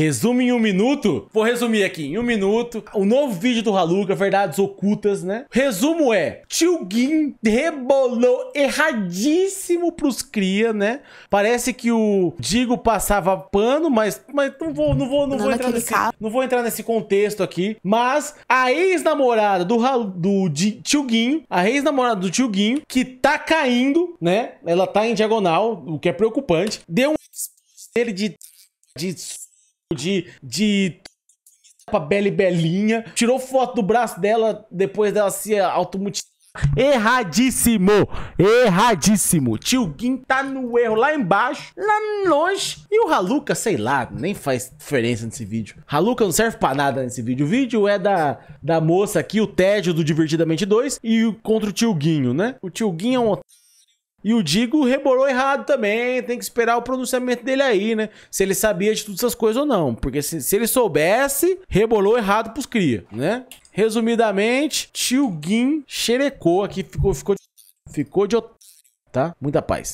Resume em um minuto? Vou resumir aqui em um minuto. O novo vídeo do Haluka, Verdades Ocultas, né? Resumo é: Tio Gin rebolou erradíssimo pros cria, né? Parece que o Digo passava pano, mas, mas não vou, não vou, não, vou entrar nesse, não vou entrar nesse contexto aqui. Mas a ex-namorada do, do de, Tio Gin, a ex-namorada do Tio Gin, que tá caindo, né? Ela tá em diagonal, o que é preocupante. Deu um expose dele de, de de, de pra Beli Belinha, tirou foto do braço dela depois dela se automutilar. Erradíssimo! Erradíssimo! Tio Guin tá no erro lá embaixo, lá longe. E o Haluca, sei lá, nem faz diferença nesse vídeo. Haluca não serve pra nada nesse vídeo. O vídeo é da, da moça aqui, o tédio do Divertidamente 2 e contra o Tio Guinho, né? O Tio Guinho é um e o Digo rebolou errado também, tem que esperar o pronunciamento dele aí, né? Se ele sabia de todas essas coisas ou não. Porque se, se ele soubesse, rebolou errado pros cria, né? Resumidamente, Tio Gin xerecou aqui, ficou, ficou, ficou de otário, tá? Muita paz.